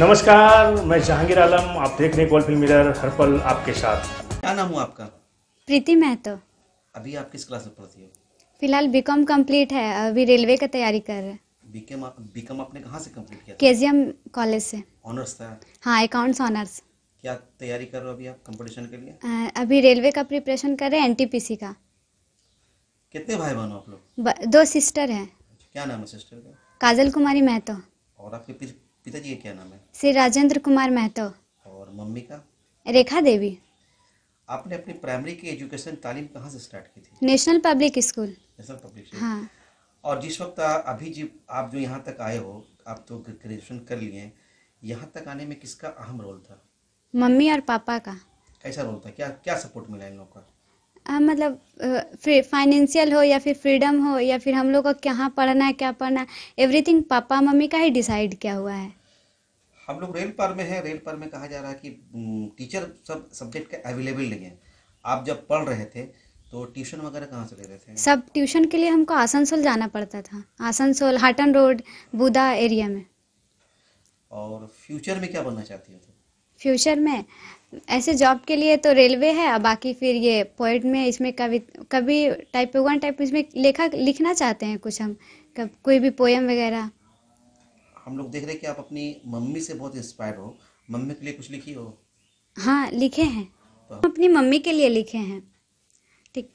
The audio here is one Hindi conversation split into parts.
नमस्कार मैं जहांगीर आलम आप देख रहे हैं फिल्म मिरर हर पल आपके साथ क्या नाम हूँ आपका प्रीति महतो अभी आप किस क्लास में पढ़ती हो फिलहाल बीकॉम कंप्लीट है अभी रेलवे का तैयारी कर रहे बीकॉम बीकॉम आपने कहाँ से कंप्लीट किया केजीएम कॉलेज से ऑनर्स था हाँ अकाउंट्स ऑनर्स क्या तैयारी कर रहे हो अभी आप कंपटीशन के लिए अभी रेलवे का प्रिपरेशन कर रहे हैं एनटीपीसी का कितने भाई बहन आप लोग दो सिस्टर हैं अच्छा, क्या नाम है सिस्टर का काजल कुमारी महतो और आपके पिताजी का क्या नाम है श्री राजेंद्र कुमार महतो और मम्मी का रेखा देवी आपने अपनी प्राइमरी की एजुकेशन तालीम कहाँ से स्टार्ट की थी national public school national public हाँ और जिस वक्त अभी जी आप जो यहाँ तक आए हो आप तो ग्रेजुएशन कर लिए यहाँ तक आने में किसका अहम रोल था मम्मी और पापा का कैसा रोल था क्या क्या सपोर्ट मिला इन लोग का आ, मतलब फाइनेंशियल हो या फिर फ्रीडम हो या फिर हम लोग को कहाँ पढ़ना है क्या पढ़ना है एवरीथिंग पापा मम्मी का ही डिसाइड किया हुआ है हम लोग रेल पर में है रेल पर में कहा जा रहा है कि टीचर सब सब्जेक्ट के अवेलेबल नहीं है आप जब पढ़ रहे थे तो ट्यूशन वगैरह कहाँ से ले रहे थे सब ट्यूशन के लिए हमको आसनसोल जाना पड़ता था आसनसोल हाटन रोड बुदा एरिया में और फ्यूचर में क्या बनना चाहती हो फ्यूचर में ऐसे जॉब के लिए तो रेलवे है और बाकी फिर ये पोइट में इसमें कवि कभी टाइप वन टाइप इसमें लेखक लिखना चाहते हैं कुछ हम कब कोई भी पोएम वगैरह हम लोग देख रहे हैं कि आप अपनी मम्मी से बहुत इंस्पायर हो मम्मी के लिए कुछ लिखी हो हाँ लिखे हैं तो अपनी मम्मी के लिए लिखे हैं ठीक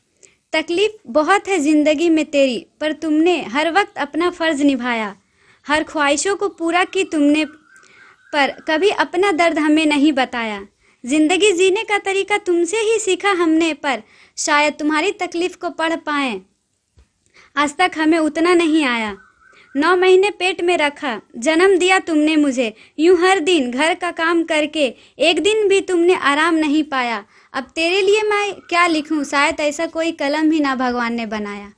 तकलीफ बहुत है जिंदगी में तेरी पर तुमने हर वक्त अपना फर्ज निभाया हर ख्वाहिशों को पूरा की तुमने पर कभी अपना दर्द हमें नहीं बताया जिंदगी जीने का तरीका तुमसे ही सीखा हमने पर शायद तुम्हारी तकलीफ को पढ़ पाए आज तक हमें उतना नहीं आया नौ महीने पेट में रखा जन्म दिया तुमने मुझे यूं हर दिन घर का काम करके एक दिन भी तुमने आराम नहीं पाया अब तेरे लिए मैं क्या लिखूं शायद ऐसा कोई कलम ही ना भगवान ने बनाया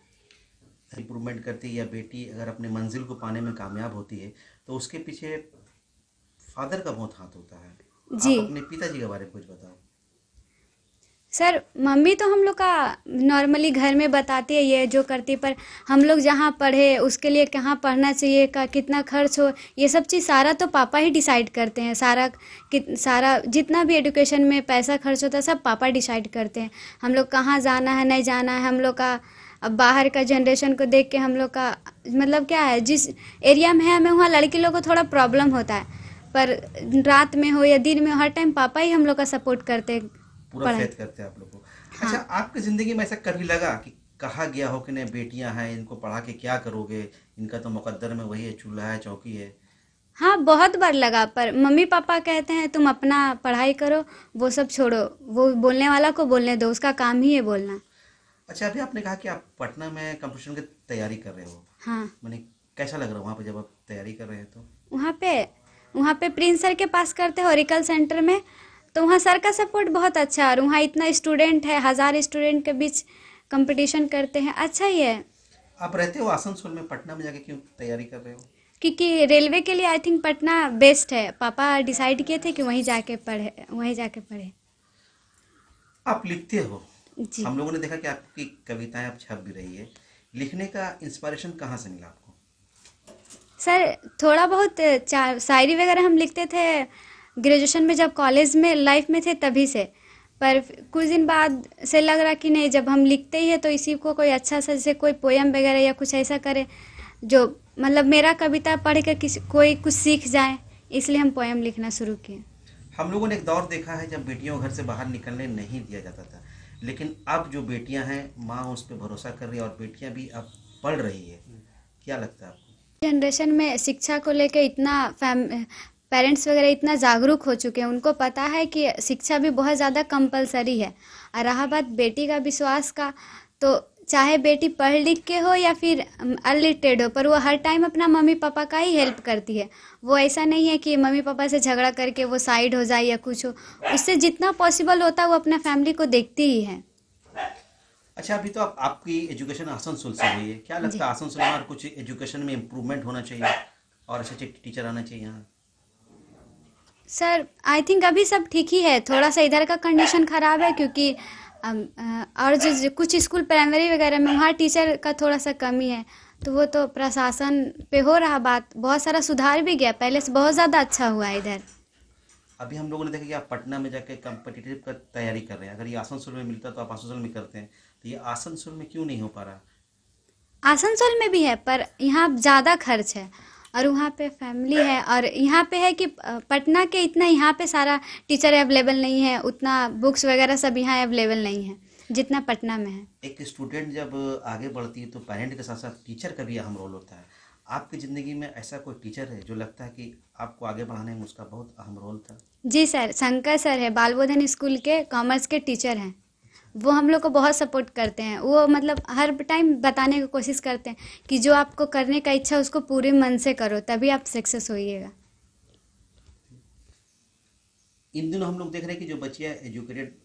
इम्प्रूवमेंट करती है या बेटी अगर अपने मंजिल को पाने में कामयाब होती है तो उसके पीछे फादर का बहुत हाथ होता है जी अपने पिताजी के बारे में कुछ बताओ सर मम्मी तो हम लोग का नॉर्मली घर में बताती है ये जो करती पर हम लोग जहाँ पढ़े उसके लिए कहाँ पढ़ना चाहिए का कितना खर्च हो ये सब चीज़ सारा तो पापा ही डिसाइड करते हैं सारा कित सारा जितना भी एडुकेशन में पैसा खर्च होता है सब पापा डिसाइड करते हैं हम लोग कहाँ जाना है नहीं जाना है हम लोग का अब बाहर का जनरेशन को देख के हम लोग का मतलब क्या है जिस एरिया में है हमें वहाँ लड़की लोग को थोड़ा प्रॉब्लम होता है पर रात में हो या दिन में हर टाइम पापा ही हम लोग का सपोर्ट करते हैं पूरा फेद करते हैं आप लोग को हाँ। अच्छा आपकी जिंदगी में ऐसा कभी लगा कि कहा गया हो कि नहीं बेटियां हैं इनको पढ़ा के क्या करोगे इनका तो मुकद्दर में वही है चूल्हा है चौकी है हाँ बहुत बार लगा पर मम्मी पापा कहते हैं तुम अपना पढ़ाई करो वो सब छोड़ो वो बोलने वाला को बोलने दो उसका काम ही है बोलना अच्छा अभी आपने कहा कि आप पटना में कंपटीशन की तैयारी कर रहे हो हाँ मैंने कैसा लग रहा है वहाँ पे जब आप तैयारी कर रहे हैं तो वहाँ पे वहाँ पे प्रिंस सर के पास करते हो रिकल सेंटर में तो वहाँ सर का सपोर्ट बहुत अच्छा है और वहाँ इतना स्टूडेंट है हज़ार स्टूडेंट के बीच कंपटीशन करते हैं अच्छा ही है आप रहते हो आसनसोल में पटना में जाके क्यों तैयारी कर रहे हो क्योंकि रेलवे के लिए आई थिंक पटना बेस्ट है पापा डिसाइड किए थे कि वहीं जाके पढ़े वहीं जाके पढ़े आप लिखते हो जी हम लोगों ने देखा कि आपकी कविताएं आप छप भी रही है लिखने का इंस्पायरेशन कहाँ से मिला आपको सर थोड़ा बहुत शायरी वगैरह हम लिखते थे ग्रेजुएशन में जब कॉलेज में लाइफ में थे तभी से पर कुछ दिन बाद से लग रहा कि नहीं जब हम लिखते ही है तो इसी को कोई अच्छा सा जैसे कोई पोएम वगैरह या कुछ ऐसा करे जो मतलब मेरा कविता पढ़ कर किसी कोई कुछ सीख जाए इसलिए हम पोएम लिखना शुरू किए हम लोगों ने एक दौर देखा है जब बेटियों घर से बाहर निकलने नहीं दिया जाता था लेकिन अब जो बेटियां हैं माँ उस पर भरोसा कर रही है और बेटियां भी अब पढ़ रही है क्या लगता है आपको जनरेशन में शिक्षा को लेकर इतना पेरेंट्स वगैरह इतना जागरूक हो चुके हैं उनको पता है कि शिक्षा भी बहुत ज़्यादा कंपलसरी है और रहा बात बेटी का विश्वास का तो चाहे बेटी पढ़ लिख के हो या फिर अनलिटरेड हो पर वो हर टाइम अपना मम्मी पापा का ही हेल्प करती है वो ऐसा नहीं है कि मम्मी पापा से झगड़ा करके वो साइड हो जाए या कुछ हो उससे जितना पॉसिबल होता है वो अपना फैमिली को देखती ही है अच्छा अभी तो आप, आपकी एजुकेशन आसनसोल से हुई है क्या लगता है आसनसोल में और कुछ एजुकेशन में इम्प्रूवमेंट होना चाहिए और अच्छे टीचर आना चाहिए यहाँ सर आई थिंक अभी सब ठीक ही है थोड़ा सा इधर का कंडीशन ख़राब है क्योंकि और जो कुछ स्कूल प्राइमरी वगैरह में वहाँ टीचर का थोड़ा सा कमी है तो वो तो प्रशासन पे हो रहा बात बहुत सारा सुधार भी गया पहले से बहुत ज़्यादा अच्छा हुआ इधर अभी हम लोगों ने देखा कि आप पटना में जाकर कम्पटिटिव का तैयारी कर रहे हैं अगर ये आसनसोल में मिलता तो आप आसनसोल में करते हैं तो ये आसनसोल में क्यों नहीं हो पा रहा आसनसोल में भी है पर यहाँ ज़्यादा खर्च है और वहाँ पे फैमिली है और यहाँ पे है कि पटना के इतना यहाँ पे सारा टीचर अवेलेबल नहीं है उतना बुक्स वगैरह सब यहाँ अवेलेबल नहीं है जितना पटना में है एक स्टूडेंट जब आगे बढ़ती है तो पेरेंट के साथ साथ टीचर का भी अहम रोल होता है आपकी ज़िंदगी में ऐसा कोई टीचर है जो लगता है कि आपको आगे बढ़ाने में उसका बहुत अहम रोल था जी सर शंकर सर है बालबोधन स्कूल के कॉमर्स के टीचर हैं वो हम लोग को बहुत सपोर्ट करते हैं वो मतलब हर टाइम बताने की कोशिश करते हैं कि जो आपको करने का इच्छा उसको पूरे मन से करो तभी आप सक्सेस होइएगा इन दिनों हम लोग देख रहे हैं कि जो बच्चियाँ एजुकेटेड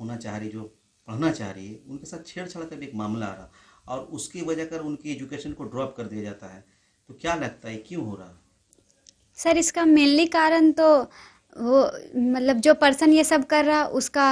होना चाह रही जो पढ़ना चाह रही है उनके साथ छेड़छाड़ का भी एक मामला आ रहा और उसकी वजह कर उनकी एजुकेशन को ड्रॉप कर दिया जाता है तो क्या लगता है क्यों हो रहा सर इसका मेनली कारण तो वो मतलब जो पर्सन ये सब कर रहा उसका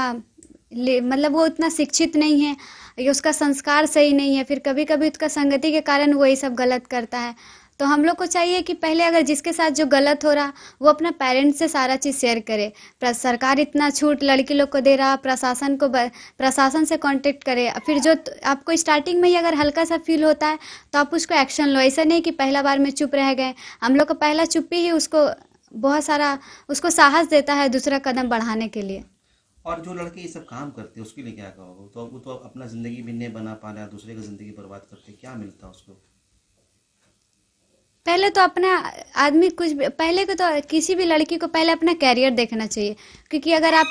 मतलब वो उतना शिक्षित नहीं है या उसका संस्कार सही नहीं है फिर कभी कभी उसका संगति के कारण वो ये सब गलत करता है तो हम लोग को चाहिए कि पहले अगर जिसके साथ जो गलत हो रहा वो अपना पेरेंट्स से सारा चीज़ शेयर करे सरकार इतना छूट लड़की लोग को दे रहा प्रशासन को प्रशासन से कांटेक्ट करे फिर जो आपको स्टार्टिंग में ही अगर हल्का सा फील होता है तो आप उसको एक्शन लो ऐसा नहीं कि पहला बार में चुप रह गए हम लोग को पहला चुप्पी ही उसको बहुत सारा उसको साहस देता है दूसरा कदम बढ़ाने के लिए और जो लड़के ये सब काम करते हैं उसके लिए क्या कहोगे तो वो तो अपना ज़िंदगी भी नहीं बना पा रहा दूसरे का ज़िंदगी बर्बाद करते क्या मिलता है उसको पहले तो अपना आदमी कुछ भी पहले को तो किसी भी लड़की को पहले अपना कैरियर देखना चाहिए क्योंकि अगर आप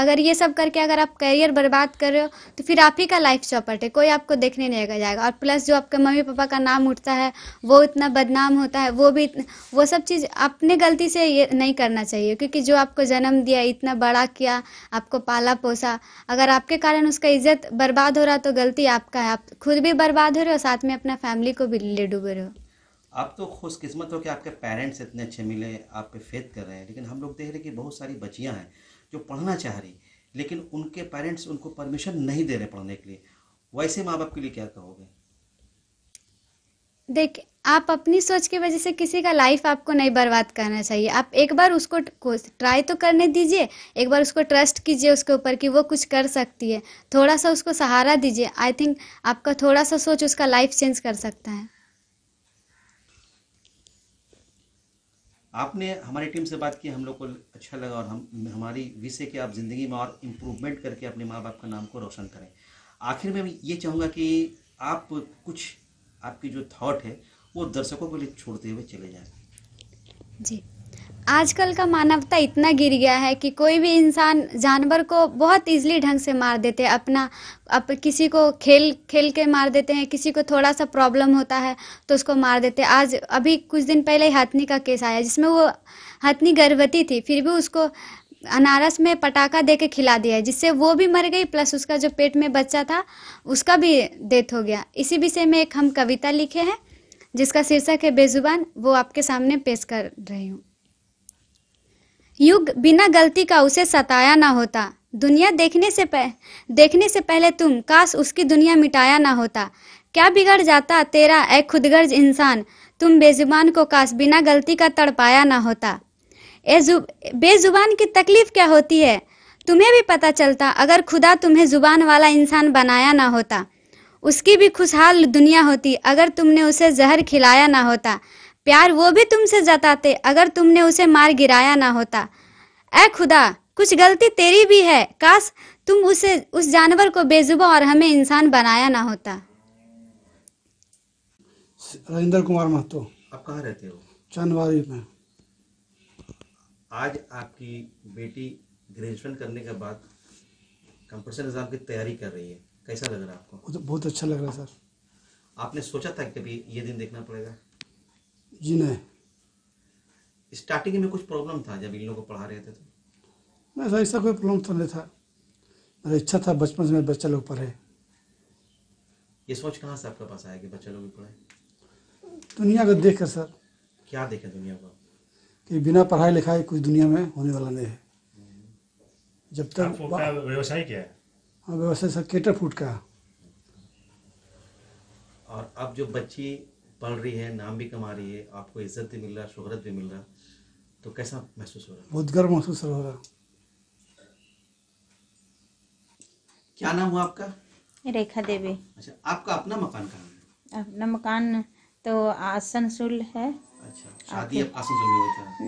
अगर ये सब करके अगर आप कैरियर बर्बाद कर रहे हो तो फिर आप ही का लाइफ चौपट है कोई आपको देखने नहीं जाएगा और प्लस जो आपके मम्मी पापा का नाम उठता है वो इतना बदनाम होता है वो भी वो सब चीज़ अपने गलती से ये नहीं करना चाहिए क्योंकि जो आपको जन्म दिया इतना बड़ा किया आपको पाला पोसा अगर आपके कारण उसका इज्जत बर्बाद हो रहा तो गलती आपका है आप खुद भी बर्बाद हो रहे हो साथ में अपना फैमिली को भी ले डूबे रहे हो आप तो खुशकिस्मत हो कि आपके पेरेंट्स इतने अच्छे मिले आप पे फेथ कर रहे हैं लेकिन हम लोग देख रहे हैं कि बहुत सारी बच्चियाँ हैं जो पढ़ना चाह रही लेकिन उनके पेरेंट्स उनको परमिशन नहीं दे रहे पढ़ने के लिए वैसे माँ बाप के लिए क्या कहोगे देख आप अपनी सोच की वजह से किसी का लाइफ आपको नहीं बर्बाद करना चाहिए आप एक बार उसको ट्राई तो करने दीजिए एक बार उसको ट्रस्ट कीजिए उसके ऊपर कि वो कुछ कर सकती है थोड़ा सा उसको सहारा दीजिए आई थिंक आपका थोड़ा सा सोच उसका लाइफ चेंज कर सकता है आपने हमारी टीम से बात की हम लोग को अच्छा लगा और हम हमारी विषय कि आप ज़िंदगी में और इम्प्रूवमेंट करके अपने माँ बाप का नाम को रोशन करें आखिर में ये चाहूँगा कि आप कुछ आपकी जो थाट है वो दर्शकों के लिए छोड़ते हुए चले जाए जी आजकल का मानवता इतना गिर गया है कि कोई भी इंसान जानवर को बहुत इजीली ढंग से मार देते हैं अपना अप किसी को खेल खेल के मार देते हैं किसी को थोड़ा सा प्रॉब्लम होता है तो उसको मार देते हैं आज अभी कुछ दिन पहले ही हथनी का केस आया जिसमें वो हथनी गर्भवती थी फिर भी उसको अनारस में पटाखा दे के खिला दिया जिससे वो भी मर गई प्लस उसका जो पेट में बच्चा था उसका भी डेथ हो गया इसी विषय में एक हम कविता लिखे हैं जिसका शीर्षक है बेजुबान वो आपके सामने पेश कर रही हूँ युग बिना गलती का उसे सताया ना होता दुनिया देखने से पह, देखने से पहले तुम काश उसकी दुनिया मिटाया ना होता क्या बिगड़ जाता तेरा ए खुदगर्ज इंसान तुम बेजुबान को काश बिना गलती का तड़पाया ना होता ए बेजुबान की तकलीफ क्या होती है तुम्हें भी पता चलता अगर खुदा तुम्हें जुबान वाला इंसान बनाया ना होता उसकी भी खुशहाल दुनिया होती अगर तुमने उसे जहर खिलाया ना होता प्यार वो भी तुमसे जताते अगर तुमने उसे मार गिराया ना होता ऐ खुदा कुछ गलती तेरी भी है काश तुम उसे उस जानवर को बेजुबा और हमें इंसान बनाया ना होता राजेंद्र कुमार महतो आप कहाँ रहते हो चंदवारी में आज आपकी बेटी ग्रेजुएशन करने के बाद कंपटीशन एग्जाम की तैयारी कर रही है कैसा लग रहा है आपको बहुत अच्छा लग रहा है सर आपने सोचा था कभी ये दिन देखना पड़ेगा जी नहीं स्टार्टिंग में कुछ प्रॉब्लम था जब इन लोगों को पढ़ा रहे थे तो नहीं सर ऐसा कोई प्रॉब्लम तो नहीं था मेरा इच्छा था बचपन से मेरे बच्चा लोग पढ़े ये सोच कहाँ से आपके पास आया कि बच्चा लोग भी पढ़े दुनिया को देख कर सर क्या देखे दुनिया को कि बिना पढ़ाई लिखाई कुछ दुनिया में होने वाला नहीं है जब तक व्यवसाय क्या है हाँ व्यवसाय सर केटर फूड का और अब जो बच्ची पढ़ रही है नाम भी कमा रही है आपको इज्जत भी मिल रहा शोहरत भी मिल रहा तो कैसा महसूस हो रहा है बहुत गर्व महसूस हो रहा क्या नाम हुआ आपका रेखा देवी अच्छा आपका अपना मकान कहाँ है अपना मकान तो आसनसोल है अच्छा शादी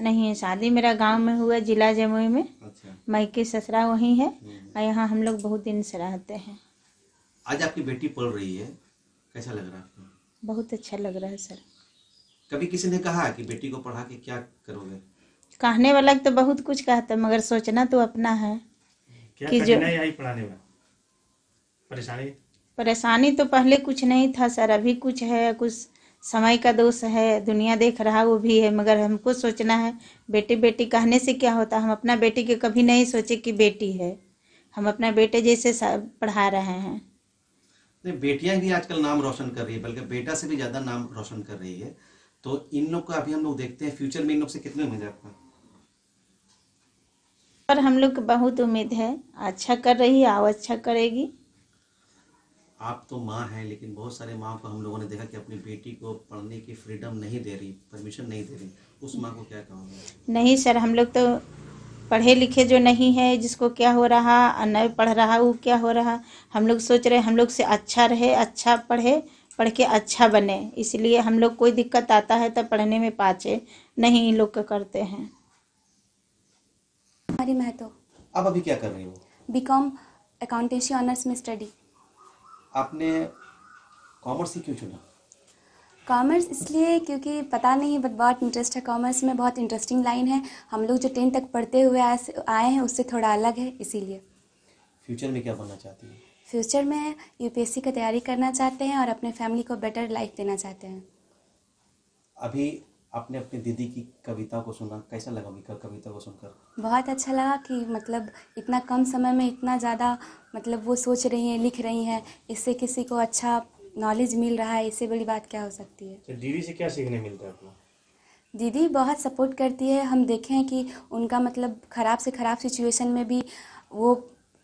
नहीं शादी मेरा गांव में हुआ जिला जमुई में अच्छा मैके ससरा वहीं है हम्म, हम्म। और यहाँ हम लोग बहुत दिन से रहते हैं आज आपकी बेटी पढ़ रही है कैसा लग रहा है आपको बहुत अच्छा लग रहा है सर कभी किसी ने कहा कि बेटी को पढ़ा के क्या करोगे कहने वाला तो बहुत कुछ कहता है मगर सोचना तो अपना है क्या कि जो आई पढ़ाने में परेशानी परेशानी तो पहले कुछ नहीं था सर अभी कुछ है कुछ समय का दोष है दुनिया देख रहा वो भी है मगर हमको सोचना है बेटी बेटी कहने से क्या होता हम अपना बेटी के कभी नहीं सोचे कि बेटी है हम अपना बेटे जैसे पढ़ा रहे हैं नहीं बेटियां भी आजकल नाम रोशन कर रही है बल्कि बेटा से भी ज्यादा नाम रोशन कर रही है तो इन लोग का अभी हम लोग देखते हैं फ्यूचर में इन लोग से कितने उम्मीद है आपका पर हम लोग बहुत उम्मीद है अच्छा कर रही है अच्छा करेगी आप तो माँ हैं लेकिन बहुत सारे माँ को हम लोगों ने देखा कि अपनी बेटी को पढ़ने की फ्रीडम नहीं दे रही परमिशन नहीं दे रही उस माँ को क्या कहूँगा नहीं सर हम लोग तो पढ़े लिखे जो नहीं है जिसको क्या हो रहा नहीं पढ़ रहा वो क्या हो रहा हम लोग सोच रहे हम लोग से अच्छा रहे अच्छा पढ़े पढ़ के अच्छा बने इसलिए हम लोग कोई दिक्कत आता है तो पढ़ने में पाचे नहीं इन लोग करते हैं हमारी मैं तो आप अभी क्या कर रही हो बी कॉम अकाउंटेंसी ऑनर्स में स्टडी आपने कॉमर्स ही क्यों चुना कॉमर्स इसलिए क्योंकि पता नहीं बट बहुत इंटरेस्ट है कॉमर्स में बहुत इंटरेस्टिंग लाइन है हम लोग जो टेन तक पढ़ते हुए आए हैं उससे थोड़ा अलग है इसीलिए फ्यूचर में क्या बनना चाहती है फ्यूचर में यू पी का तैयारी करना चाहते हैं और अपने फैमिली को बेटर लाइफ देना चाहते हैं अभी आपने अपनी दीदी की कविता को सुना कैसा लगा उनकी कविता को सुनकर बहुत अच्छा लगा कि मतलब इतना कम समय में इतना ज़्यादा मतलब वो सोच रही हैं लिख रही हैं इससे किसी को अच्छा नॉलेज मिल रहा है इससे बड़ी बात क्या हो सकती है तो दीदी से क्या सीखने मिलता है आपको दीदी बहुत सपोर्ट करती है हम देखे हैं कि उनका मतलब ख़राब से ख़राब सिचुएशन में भी वो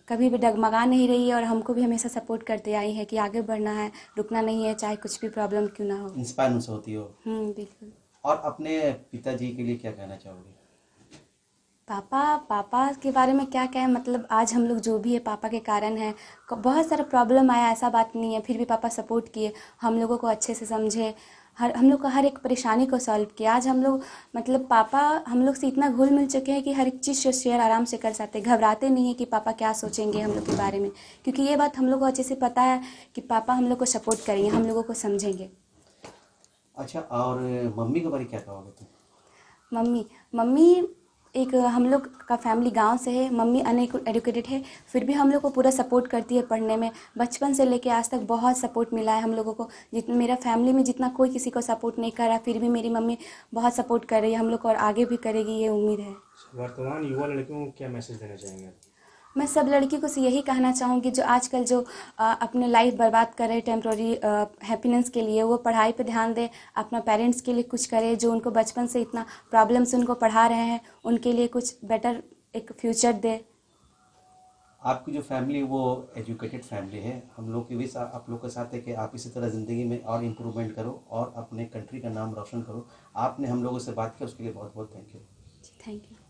कभी भी डगमगा नहीं रही है और हमको भी हमेशा सपोर्ट करते आई है कि आगे बढ़ना है रुकना नहीं है चाहे कुछ भी प्रॉब्लम क्यों ना हो इंस्पायर होती हो हम्म, बिल्कुल और अपने पिताजी के लिए क्या कहना चाहोगे पापा पापा के बारे में क्या कहें मतलब आज हम लोग जो भी है पापा के कारण है बहुत सारा प्रॉब्लम आया ऐसा बात नहीं है फिर भी पापा सपोर्ट किए हम लोगों को अच्छे से समझे हर हम लोग का हर एक परेशानी को सॉल्व किया आज हम लोग मतलब पापा हम लोग से इतना घुल मिल चुके हैं कि हर एक चीज़ से शेयर आराम से कर सकते हैं घबराते नहीं है कि पापा क्या सोचेंगे हम लोग के बारे में क्योंकि ये बात हम लोग को अच्छे से पता है कि पापा हम लोग को सपोर्ट करेंगे हम लोगों को समझेंगे अच्छा और मम्मी के बारे क्या कहोगे तुम मम्मी मम्मी एक हम लोग का फैमिली गांव से है मम्मी अन एडुकेटेड है फिर भी हम लोग को पूरा सपोर्ट करती है पढ़ने में बचपन से लेके आज तक बहुत सपोर्ट मिला है हम लोगों को जित मेरा फैमिली में जितना कोई किसी को सपोर्ट नहीं कर रहा फिर भी मेरी मम्मी बहुत सपोर्ट कर रही है हम लोग को और आगे भी करेगी ये उम्मीद है वर्तमान युवा लड़कियों को क्या मैसेज देना चाहेंगे मैं सब लड़की को यही कहना चाहूँगी जो आजकल जो आ, अपने लाइफ बर्बाद कर रहे टेम्प्रोरी हैप्पीनेस के लिए वो पढ़ाई पे ध्यान दें अपना पेरेंट्स के लिए कुछ करें जो उनको बचपन से इतना प्रॉब्लम्स उनको पढ़ा रहे हैं उनके लिए कुछ बेटर एक फ्यूचर दे आपकी जो फैमिली वो एजुकेटेड फैमिली है हम लोग की भी आप लोग के साथ है कि आप इसी तरह ज़िंदगी में और इम्प्रूवमेंट करो और अपने कंट्री का नाम रोशन करो आपने हम लोगों से बात किया उसके लिए बहुत बहुत थैंक यू थैंक यू